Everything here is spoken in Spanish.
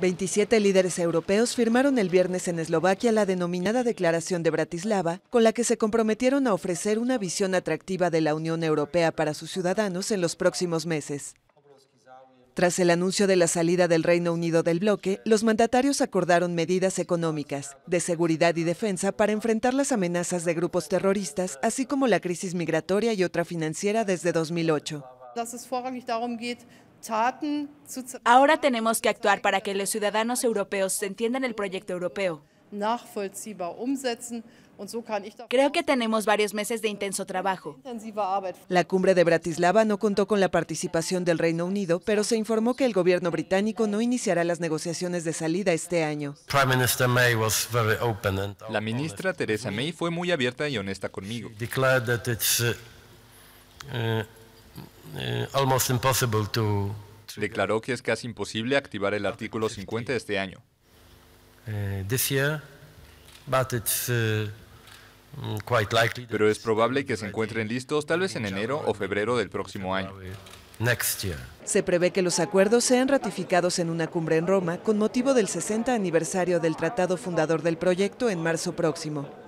27 líderes europeos firmaron el viernes en Eslovaquia la denominada Declaración de Bratislava, con la que se comprometieron a ofrecer una visión atractiva de la Unión Europea para sus ciudadanos en los próximos meses. Tras el anuncio de la salida del Reino Unido del bloque, los mandatarios acordaron medidas económicas, de seguridad y defensa para enfrentar las amenazas de grupos terroristas, así como la crisis migratoria y otra financiera desde 2008. Ahora tenemos que actuar para que los ciudadanos europeos entiendan el proyecto europeo. Creo que tenemos varios meses de intenso trabajo. La cumbre de Bratislava no contó con la participación del Reino Unido, pero se informó que el gobierno británico no iniciará las negociaciones de salida este año. La ministra Teresa May fue muy abierta y honesta conmigo. Eh, Declaró que es casi imposible activar el artículo 50 este año. Eh, uh, mm, Pero es probable que se encuentren listos tal vez en enero o febrero del próximo año. Se prevé que los acuerdos sean ratificados en una cumbre en Roma con motivo del 60 aniversario del tratado fundador del proyecto en marzo próximo.